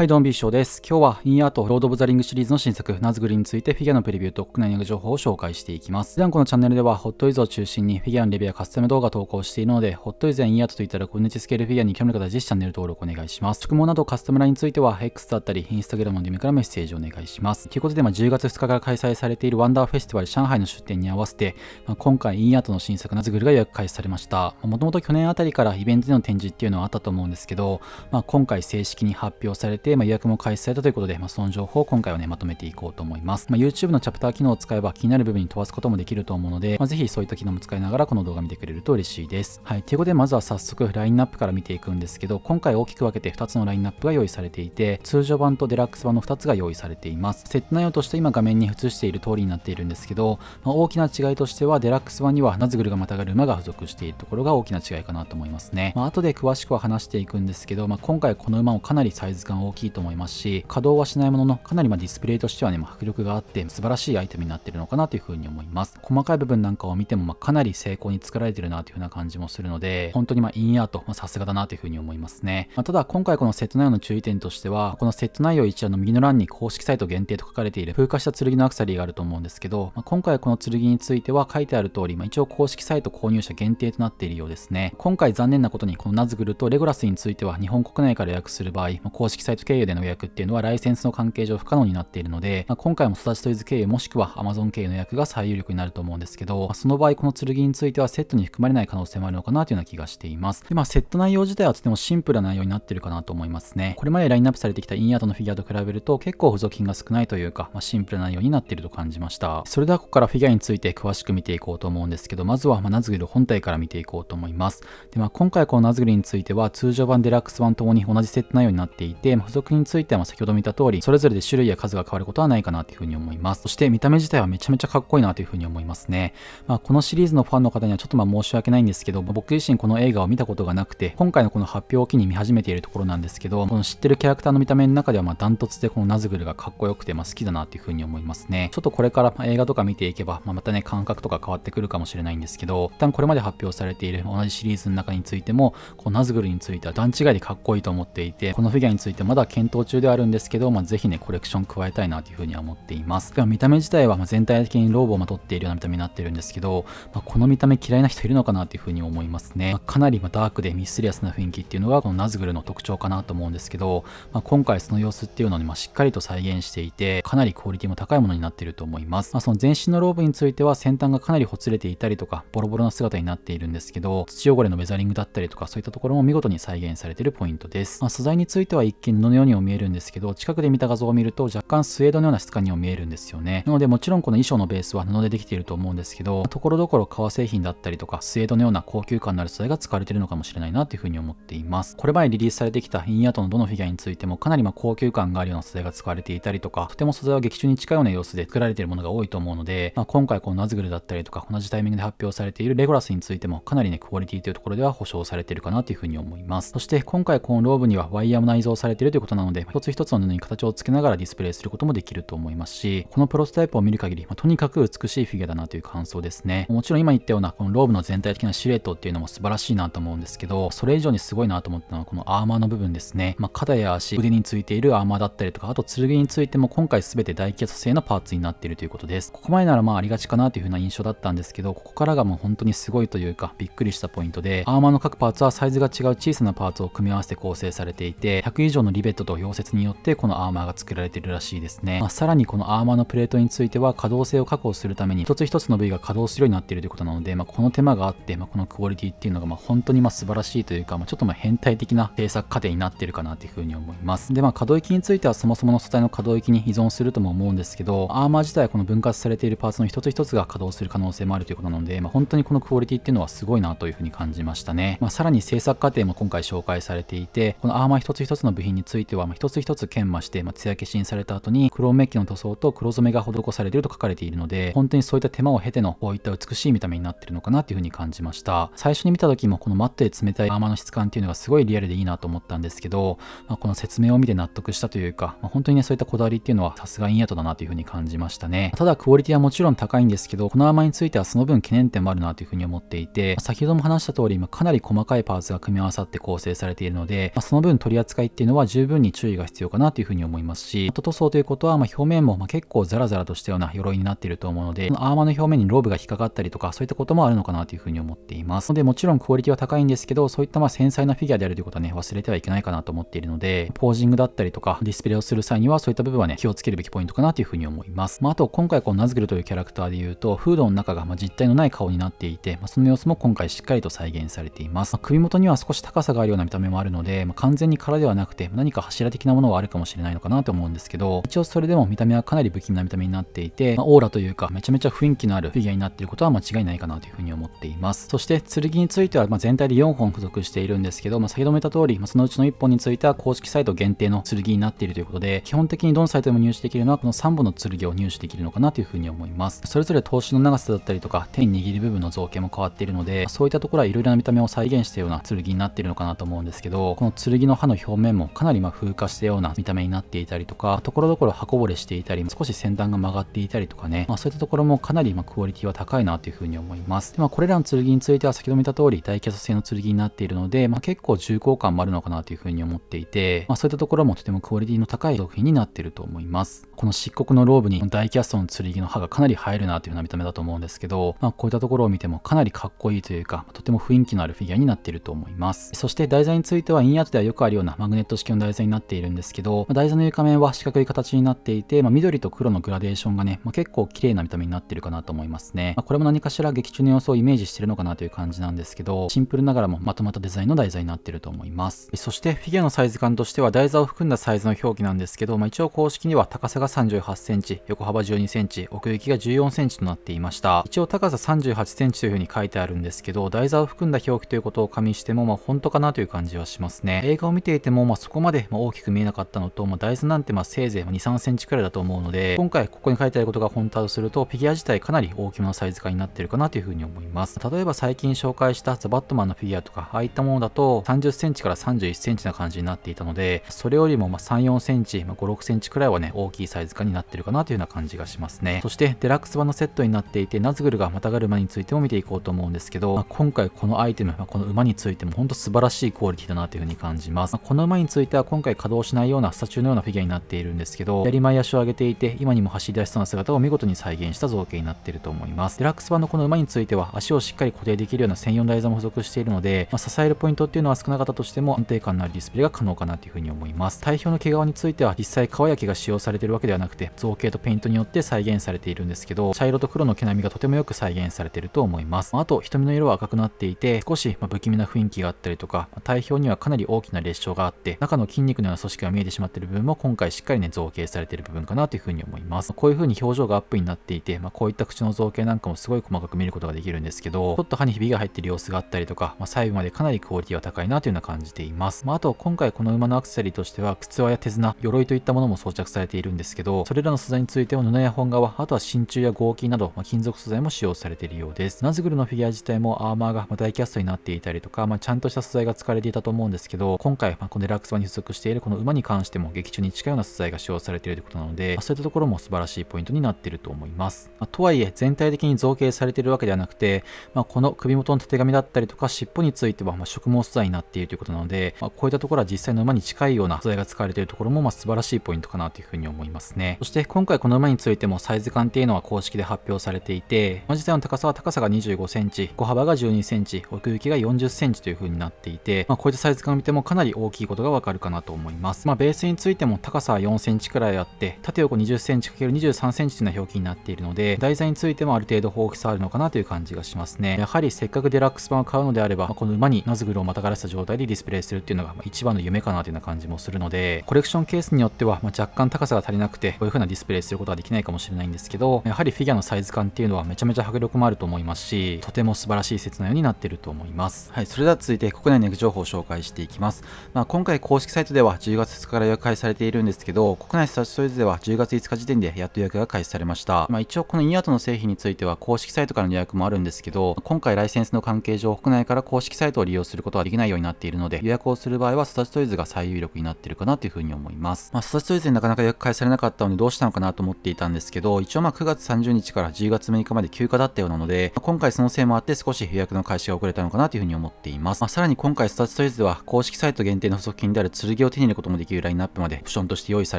はい、どうも、ビーショーです。今日は、インアート、ロード・オブ・ザ・リングシリーズの新作、ナズグリについて、フィギュアのプレビューと国内の情報を紹介していきます。普段このチャンネルでは、ホットイズを中心に、フィギュアのレビューやカスタム動画を投稿しているので、ホットイズやインアートといったら、コのネニスケールフィギュアに興味の方ぜひチャンネル登録お願いします。宿毛などカスタムラインについては、X だったり、インスタグラム a m の d からメッセージをお願いします。ということで、まあ、10月2日から開催されているワンダーフェスティバル上海の出店に合わせて、まあ、今回、インアートの新作、ナズグリが予約開始されました。もともと去年あたりからイベントでの展示っていうのはあったと思うんですけど、まあ、今回正式に発表されて、、まあ、予約も開始されたということで、まあ、その情報を今回はね、まとめていこうと思います。まあ、YouTube のチャプター機能を使えば気になる部分に飛ばすこともできると思うので、まあ、ぜひそういった機能も使いながらこの動画見てくれると嬉しいです。はい。ということで、まずは早速ラインナップから見ていくんですけど、今回大きく分けて2つのラインナップが用意されていて、通常版とデラックス版の2つが用意されています。設定内容として今画面に映している通りになっているんですけど、まあ、大きな違いとしては、デラックス版にはナズグルがまたがる馬が付属しているところが大きな違いかなと思いますね。まあ、後で詳しくは話していくんですけど、まあ、今回この馬もかなりサイズ感を大きいと思いますし、稼働はしないものの、かなりまディスプレイとしてはね、まあ、迫力があって、素晴らしいアイテムになってるのかなというふうに思います。細かい部分なんかを見ても、まあかなり精巧に作られてるなというふうな感じもするので、本当にまインアート、さすがだなというふうに思いますね。まあ、ただ、今回このセット内容の注意点としては、このセット内容一覧の右の欄に公式サイト限定と書かれている風化した剣のアクセサリーがあると思うんですけど、まあ、今回この剣については書いてある通り、まあ、一応公式サイト購入者限定となっているようですね。今回残念なことにこのナズグルとレゴラスについては日本国内から予約する場合、まあ、公式サイトジ経由での予約っていうのはライセンスの関係上不可能になっているので、まあ、今回も育ちトイズ経由もしくは Amazon 経由の予約が最有力になると思うんですけど、まあ、その場合この剣についてはセットに含まれない可能性もあるのかなというような気がしています。で、まあセット内容自体はとてもシンプルな内容になっているかなと思いますね。これまでラインナップされてきたインアートのフィギュアと比べると結構補助金が少ないというか、まあ、シンプルな内容になっていると感じました。それではここからフィギュアについて詳しく見ていこうと思うんですけど、まずはまあナズグル本体から見ていこうと思います。で、まあ今回このナズグルについては通常版デラックス版ともに同じセット内容になっていて、まあ、付属については先ほど見た通り、それぞれで種類や数が変わることはないかなというふうに思います。そして見た目自体はめちゃめちゃかっこいいなというふうに思いますね。まあ、このシリーズのファンの方にはちょっとまあ申し訳ないんですけど、僕自身この映画を見たことがなくて、今回のこの発表を機に見始めているところなんですけど、この知ってるキャラクターの見た目の中ではまダントツでこのナズグルがかっこよくてま好きだなというふうに思いますね。ちょっとこれから映画とか見ていけば、ままたね、感覚とか変わってくるかもしれないんですけど、一旦これまで発表されている同じシリーズの中についても、このナズグルについては段違いでかっこいいと思っていて、このフィギュアについてまだだ検討中ではあるんですけど、まあ、ぜひね、コレクション加えたいなというふうには思っています。でも見た目自体は全体的にローブをまとっているような見た目になってるんですけど、まあ、この見た目嫌いな人いるのかなというふうに思いますね。まあ、かなりまダークでミステリアスな雰囲気っていうのがこのナズグルの特徴かなと思うんですけど、まあ、今回その様子っていうのをね、まあ、しっかりと再現していて、かなりクオリティも高いものになっていると思います。まあ、その全身のローブについては先端がかなりほつれていたりとか、ボロボロな姿になっているんですけど、土汚れのェザリングだったりとか、そういったところも見事に再現されているポイントです。まあ、素材については一見のようにも見えるんですけど、近くで見た画像を見ると若干スエードのような質感にも見えるんですよね。なのでもちろんこの衣装のベースは布でできていると思うんですけど、ところどころ革製品だったりとか、スエードのような高級感のある素材が使われているのかもしれないなというふうに思っています。これまでリリースされてきたインヤートのどのフィギュアについてもかなりま高級感があるような素材が使われていたりとか、とても素材は劇中に近いような様子で作られているものが多いと思うので、まあ、今回このナズグルだったりとか、同じタイミングで発表されているレゴラスについてもかなりね、クオリティというところでは保証されているかなというふうに思います。そして今回このローブにはワイヤーも内蔵されているということなので、一つ一つの布に形をつけながらディスプレイすることもできると思いますし、このプロトタイプを見る限り、まあ、とにかく美しいフィギュアだなという感想ですね。もちろん今言ったようなこのローブの全体的なシルエットっていうのも素晴らしいなと思うんですけど、それ以上にすごいなと思ったのはこのアーマーの部分ですね。まあ、肩や足、腕についているアーマーだったりとか、あと剣についても今回全て大気圧ス製のパーツになっているということです。ここまでならまあありがちかなという風な印象だったんですけど、ここからがもう本当にすごいというか、びっくりしたポイントで、アーマーの各パーツはサイズが違う小さなパーツを組み合わせて構成されていて、100以上のリベベットと溶接によってこのアーマーが作られているらしいですね。まあ、さらにこのアーマーのプレートについては可動性を確保するために一つ一つの部位が稼働するようになっているということなので、まあ、この手間があって、まあ、このクオリティっていうのがまあ本当にまあ素晴らしいというか、まあ、ちょっとまあ変態的な制作過程になっているかなというふうに思います。で、まあ、可動域についてはそもそもの素体の可動域に依存するとも思うんですけど、アーマー自体はこの分割されているパーツの一つ一つが稼働する可能性もあるということなので、まあ、本当にこのクオリティっていうのはすごいなというふうに感じましたね。まあ、さらに制作過程も今回紹介されていて、このアーマー一つ一つの部品についてについては、まあ、一つ一つ研磨して、まあ、艶消しにされた後に黒メッキの塗装と黒染めが施されていると書かれているので本当にそういった手間を経てのこういった美しい見た目になってるのかなっていうふうに感じました最初に見た時もこのマットで冷たいアーマーの質感っていうのがすごいリアルでいいなと思ったんですけど、まあ、この説明を見て納得したというか、まあ、本当にねそういったこだわりっていうのはさすがインヤトだなというふうに感じましたねただクオリティはもちろん高いんですけどこのアーマーについてはその分懸念点もあるなというふうに思っていて、先ほども話した通り今かなり細かいパーツが組み合わさって構成されているので、まあ、その分取り扱いっていうのは十十分に注意が必要かなというふうに思いますし、あと塗装ということは、ま表面もま結構ザラザラとしたような鎧になっていると思うので、アーマーの表面にローブが引っかかったりとか、そういったこともあるのかなというふうに思っています。ので、もちろんクオリティは高いんですけど、そういったまあ繊細なフィギュアであるということはね、忘れてはいけないかなと思っているので、ポージングだったりとか、ディスプレイをする際には、そういった部分はね、気をつけるべきポイントかなというふうに思います。まあ、あと、今回このナズグルというキャラクターで言うと、フードの中がま実体のない顔になっていて、まあ、その様子も今回しっかりと再現されています。まあ、首元には少し高さがあるような見た目もあるので、まあ、完全に空ではなくて、何何か柱的なものはあるかもしれないのかなと思うんですけど、一応それでも見た目はかなり不気味な見た目になっていて、まあ、オーラというか、めちゃめちゃ雰囲気のあるフィギュアになっていることは間違いないかなというふうに思っています。そして、剣については、ま全体で4本付属しているんですけど、まあ、先ほども言った通り、まあ、そのうちの1本については公式サイト限定の剣になっているということで、基本的にどのサイトでも入手できるのは、この3本の剣を入手できるのかなというふうに思います。それぞれ投資の長さだったりとか、手に握る部分の造形も変わっているので、そういったところはいろいろな見た目を再現したような剣になっているのかなと思うんですけど、この剣の刃の表面もかなり今風化したような見た目になっていたりとか、ところどころ刃こぼれしていたり、少し先端が曲がっていたりとかね、まあ、そういったところもかなりまクオリティは高いなというふうに思います。でまあ、これらの剣については先ほども言った通り、大ト製の剣になっているので、まあ、結構重厚感もあるのかなというふうに思っていて、まあ、そういったところもとてもクオリティの高い作品になっていると思います。この漆黒のローブに大キャストの剣の刃がかなり入るなというような見た目だと思うんですけど、まあ、こういったところを見てもかなりかっこいいというか、とても雰囲気のあるフィギュアになっていると思います。そして題材についてはインアートではよくあるようなマグネット式の題台座になっているんですけど、まあ、台座の床面は四角い形になっていて、まあ、緑と黒のグラデーションがね、まあ、結構綺麗な見た目になってるかなと思いますね。まこれも何かしら劇中の様子をイメージしてるのかなという感じなんですけど、シンプルながらもまとまったデザインの台座になってると思います。そしてフィギュアのサイズ感としては台座を含んだサイズの表記なんですけど、まあ、一応公式には高さが38センチ、横幅12センチ、奥行きが14センチとなっていました。一応高さ38センチという風に書いてあるんですけど、台座を含んだ表記ということを加味しても、まあ、本当かなという感じはしますね。映画を見ていても、まあ、そこまでで、ま大きく見えなかったのと、ま大豆なんてませいぜい2、3センチくらいだと思うので、今回ここに書いてあることが本当だとすると、フィギュア自体かなり大きめのサイズ感になってるかなというふうに思います。例えば最近紹介したザ・バットマンのフィギュアとか、ああいったものだと30センチから31センチな感じになっていたので、それよりもま3、4センチ、ま5、6センチくらいはね、大きいサイズ感になってるかなというような感じがしますね。そして、デラックス版のセットになっていて、ナズグルがまたがる馬についても見ていこうと思うんですけど、まあ、今回このアイテム、まあ、この馬についても本当素晴らしいクオリティだなというふうに感じます。まあ、この馬については今回稼働しないようなスタチューのようなフィギュアになっているんですけど、左前足を上げていて、今にも走り出しそうな姿を見事に再現した造形になっていると思います。デラックス版のこの馬については、足をしっかり固定できるような専用台座も付属しているので、まあ、支えるポイントっていうのは少なかったとしても安定感のあるディスプレイが可能かなというふうに思います。体表の毛皮については、実際皮や毛が使用されているわけではなくて、造形とペイントによって再現されているんですけど、茶色と黒の毛並みがとてもよく再現されていると思います。あ、と、瞳の色は赤くなっていて、少しま不気味な雰囲気があったりとか、体表にはかなり大きな裂傷があって、中の筋筋肉のような組織が見えてしまっている部分も今回しっかりね造形されている部分かなというふうに思いますこういうふうに表情がアップになっていて、まあ、こういった口の造形なんかもすごい細かく見ることができるんですけどちょっと歯にひびが入っている様子があったりとか、まあ、細部までかなりクオリティは高いなというのは感じています、まあ、あと今回この馬のアクセサリーとしては靴輪や手綱鎧といったものも装着されているんですけどそれらの素材については布や本革あとは真鍮や合金など、まあ、金属素材も使用されているようですナズグルのフィギュア自体もアーマーがダイキャストになっていたりとか、まあ、ちゃんとした素材が使われていたと思うんですけど今回、まあ、このデラックス版に付属しているこの馬に関しても劇中に近いような素材が使用されているということなので、まそういったところも素晴らしいポイントになっていると思います。まあ、とはいえ、全体的に造形されているわけではなくて、まあ、この首元のたてがみだったりとか尻尾についてはま植毛素材になっているということなので、まあ、こういったところは実際の馬に近いような素材が使われているところもま素晴らしいポイントかなというふうに思いますね。そして今回この馬についてもサイズ感っていうのは公式で発表されていて、まあ、実際の高さは高さが25センチ、小幅が12センチ、奥行きが40センチというふうになっていて、まこういったサイズ感を見てもかなり大きいことがわかるかかなと思います。まあ、ベースについても高さは4センチくらいあって、縦横20センチ ×23 センチという表記になっているので、題材についてもある程度大きさあるのかなという感じがしますね。やはりせっかくデラックス版を買うのであれば、まあ、この馬にナズグルをまたがらせた状態でディスプレイするっていうのがま一番の夢かなというような感じもするので、コレクションケースによっては、ま若干高さが足りなくて、こういう風なディスプレイすることはできないかもしれないんですけど、やはりフィギュアのサイズ感っていうのはめちゃめちゃ迫力もあると思いますし、とても素晴らしい説のようになっていると思います。はい、それでは続いて国内のエグ情報を紹介していきます。まあ、今回公式サイトでは10月2日から予約開始されているんですけど、国内スタジトイズでは10月5日時点でやっと予約が開始されました。まあ、一応このインアートの製品については公式サイトからの予約もあるんですけど、今回ライセンスの関係上、国内から公式サイトを利用することはできないようになっているので、予約をする場合はスタチトイズが最有力になっているかなというふうに思います。まあ、スタチトイズでなかなか予約開始されなかったのでどうしたのかなと思っていたんですけど、一応まあ9月30日から10月6日まで休暇だったようなので、まあ、今回そのせいもあって少し予約の開始が遅れたのかなというふうに思っています。まあ、さらに今回スタジトイズでは公式サイト限定の補足である剣を手に入れることもできるラインナップまでオプションとして用意さ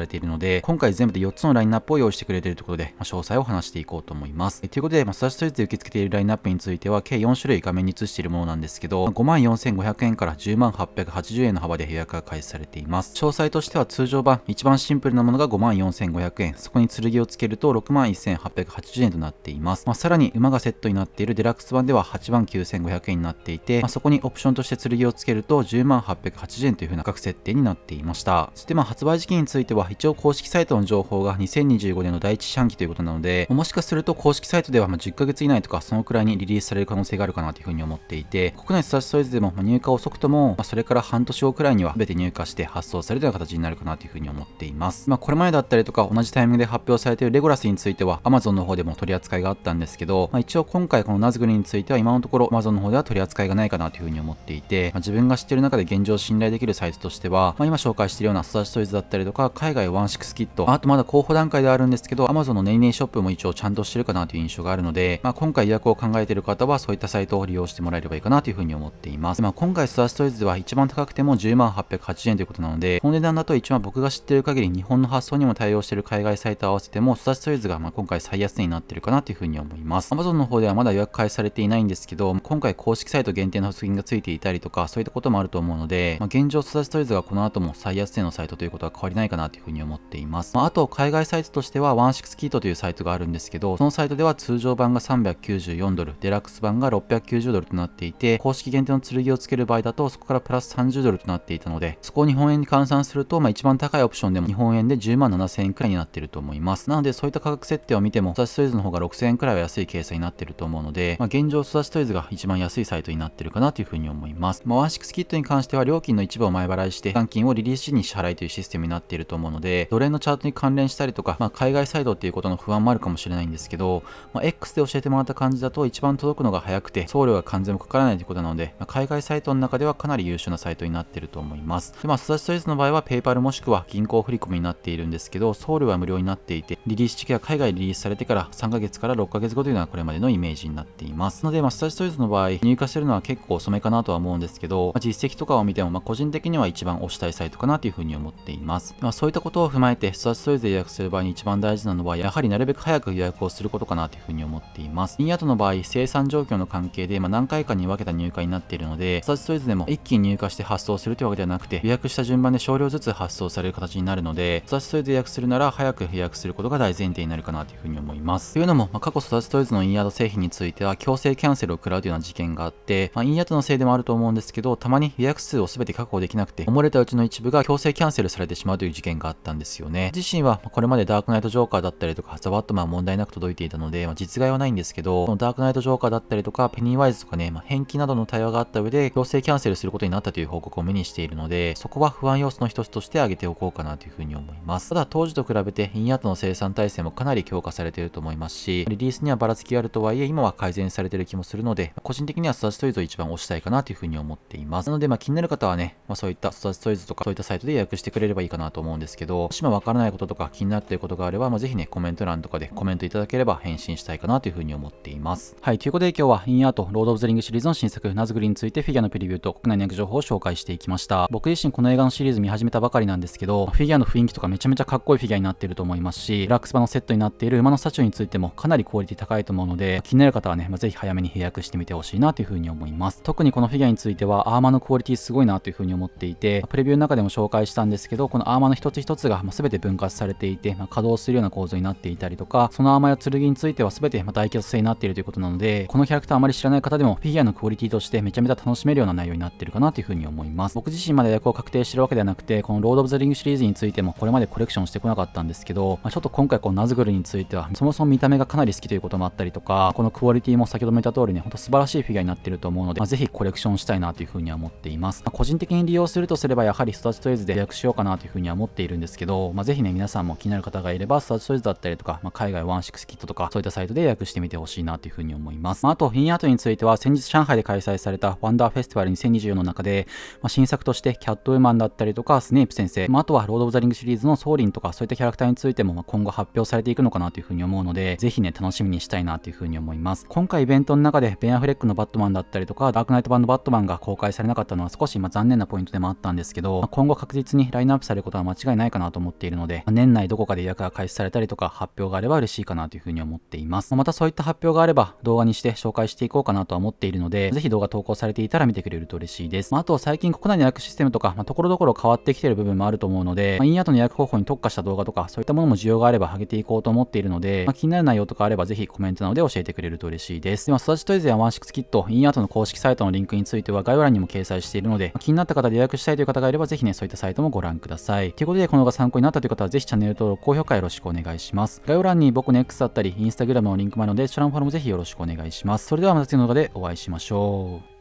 れているので、今回全部で4つのラインナップを用意してくれているということで、まあ、詳細を話していこうと思います。ということで、まあ、スタジトイズで受け付けているラインナップについては、計4種類画面に映しているものなんですけど、54,500円から108,880円の幅で予約が開始されています。詳細としては通常版、一番シンプルなものが54,500円、そこに剣をつけると61,880円となっています。まあ、さらに馬がセットになっているデラックス版では89,500円になっていて、まあ、そこにオプションとして剣をつけると108,880円という風な各設定にになっていました。そしてまあ発売時期については一応公式サイトの情報が2025年の第一四半期ということなので、もしかすると公式サイトではま10ヶ月以内とかそのくらいにリリースされる可能性があるかなというふうに思っていて、国内スタジオイズでも入荷遅くとも、まそれから半年後くらいには全て入荷して発送されるような形になるかなというふうに思っています。まあ、これまでだったりとか同じタイミングで発表されているレゴラスについては Amazon の方でも取り扱いがあったんですけど、まあ、一応今回このナズグリについては今のところ Amazon の方では取り扱いがないかなというふうに思っていて、まあ、自分が知ってる中で現状信頼できるサイトとしては、まあ、今紹介しているような育ちトイズだったりとか、海外ワンシックスキット、あとまだ候補段階ではあるんですけど、Amazon のネイネイショップも一応ちゃんとしてるかなという印象があるので、まあ、今回予約を考えている方は、そういったサイトを利用してもらえればいいかなというふうに思っています。まあ、今回育ちトイズでは一番高くても10万880円ということなので、この値段だと一番僕が知ってる限り日本の発送にも対応している海外サイト合わせても、育ちトイズがまあ今回最安値になってるかなというふうに思います。Amazon の方ではまだ予約開始されていないんですけど、今回公式サイト限定の発言がついていたりとか、そういったこともあると思うので、まあ、現状育ちトイズがこのの後も最安値のサイトということは変わりないかなというふうに思っています。まあ、あと、海外サイトとしては、16キートというサイトがあるんですけど、そのサイトでは通常版が394ドル、デラックス版が690ドルとなっていて、公式限定の剣をつける場合だと、そこからプラス30ドルとなっていたので、そこを日本円に換算すると、まあ、一番高いオプションでも日本円で10万7000円くらいになっていると思います。なので、そういった価格設定を見ても、ソダシトイズの方が6000円くらいは安い計算になっていると思うので、まあ、現状、ソダシトイズが一番安いサイトになっているかなというふうに思います。まあ、16キットに関しては料金の一部を前払いして、金をリリース時に支払いというシステムになっていると思うので、ドル円のチャートに関連したりとか、まあ、海外サイドっていうことの不安もあるかもしれないんですけど、まあ、X で教えてもらった感じだと一番届くのが早くて、送料が完全もかからないということなので、まあ、海外サイトの中ではかなり優秀なサイトになっていると思います。で、まあ、スタジトイズの場合は PayPal もしくは銀行振込になっているんですけど、送料は無料になっていて、リリース時期は海外リリースされてから3ヶ月から6ヶ月後というのはこれまでのイメージになっています。ので、まあ、スタジトイズの場合、入荷してるのは結構遅めかなとは思うんですけど、まあ、実績とかを見ても、まあ、個人的には一番推ししたいサイトかなというふうに思っています。まあ、そういったことを踏まえて、ス人たちそれぞで予約する場合に一番大事なのは、やはりなるべく早く予約をすることかなというふうに思っています。インアートの場合、生産状況の関係で、まあ、何回かに分けた入荷になっているので、人たちそれぞでも一気に入荷して発送するというわけではなくて、予約した順番で少量ずつ発送される形になるので、育ちトイズ予約するなら早く予約することが大前提になるかなというふうに思います。というのも、まあ、過去育ちトイズのインヤード製品については強制キャンセルを食らうというような事件があって、まあ、インヤートのせいでもあると思うんですけど、たまに予約数を全て確保できなくて、漏れたうちちの一部が強制キャンセルされてしまうという事件があったんですよね。自身はこれまでダークナイトジョーカーだったりとか、ザ・バットマン問題なく届いていたので、まあ、実害はないんですけど、そのダークナイトジョーカーだったりとか、ペニーワイズとかね、まあ、返金などの対話があった上で強制キャンセルすることになったという報告を目にしているので、そこは不安要素の一つとして挙げておこうかなというふうに思います。ただ当時と比べて、インアートの生産体制もかなり強化されていると思いますし、リリースにはばらつきがあるとはいえ、今は改善されている気もするので、個人的にはスタちトイズを一番推したいかなというふうに思っています。なので、まあ気になる方はね、まあそういった育ちトイズイズとかそういったサイトで予約してくれればいいかなと思うんですけど、もしもわからないこととか気になっていることがあれば、まあ、ぜひね、コメント欄とかでコメントいただければ返信したいかなというふうに思っています。はい、ということで今日はインアート、ロード・オブ・ザ・リングシリーズの新作、ナズグリについてフィギュアのプレビューと国内の役情報を紹介していきました。僕自身この映画のシリーズ見始めたばかりなんですけど、フィギュアの雰囲気とかめちゃめちゃかっこいいフィギュアになっていると思いますし、ラックスバのセットになっている馬のサチューについてもかなりクオリティ高いと思うので、気になる方はね、まあ、ぜひ早めに予約してみてほしいなというふうに思います。特にこのフィギュアについては、アーマーのクオリティすごいなというふうに思っていて、プレビューの中でも紹介したんですけど、このアーマーの一つ一つが全て分割されていて、まあ、稼働するような構造になっていたりとか、そのアーマーや剣については全て大傑製になっているということなので、このキャラクターあまり知らない方でもフィギュアのクオリティとしてめちゃめちゃ楽しめるような内容になってるかなというふうに思います。僕自身まで役を確定してるわけではなくて、このロード・オブ・ザ・リングシリーズについてもこれまでコレクションしてこなかったんですけど、まあ、ちょっと今回このナズグルについては、そもそも見た目がかなり好きということもあったりとか、このクオリティも先ほども言った通りね、ほんと素晴らしいフィギュアになってると思うので、まあ、ぜひコレクションしたいなというふうには思っています。まあ、個人的に利用するとすればやはりスタチトイズで予約しようかなというふうには思っているんですけど、まあ、ぜひね、皆さんも気になる方がいれば、スタチトイズだったりとか、まあ、海外ワンシックスキットとか、そういったサイトで予約してみてほしいなというふうに思います。まあ、あと、フィンアートについては、先日上海で開催されたワンダーフェスティバル2024の中で、まあ、新作としてキャットウーマンだったりとか、スネープ先生、まあ、あとはロード・オブ・ザ・リングシリーズのソーリンとか、そういったキャラクターについても、ま今後発表されていくのかなというふうに思うので、ぜひね、楽しみにしたいなというふうに思います。今回イベントの中で、ベン・アフレックのバットマンだったりとか、ダークナイト版のバットマンが公開されなかったのは少し、まあ、残念なポイントでもあったんですけど、けど、今後確実にラインナップされることは間違いないかなと思っているので、年内どこかで予約が開始されたりとか発表があれば嬉しいかなというふうに思っています。またそういった発表があれば動画にして紹介していこうかなとは思っているので、ぜひ動画投稿されていたら見てくれると嬉しいです。まあ、あと最近国内の予約システムとか、まあ、ところどころ変わってきてる部分もあると思うので、まあ、インアートの予約方法に特化した動画とか、そういったものも需要があれば上げていこうと思っているので、まあ、気になる内容とかあればぜひコメントなどで教えてくれると嬉しいです。では、タジトイズやワンシックスキット、インアートの公式サイトのリンクについては概要欄にも掲載しているので、まあ、気になった方で予約したいという方があればぜひね、そういったサイトもご覧ください。ということで、この動画参考になったという方は、ぜひチャンネル登録、高評価よろしくお願いします。概要欄に僕の X だったり、Instagram のリンクもあるので、そちらのフォローもぜひよろしくお願いします。それではまた次の動画でお会いしましょう。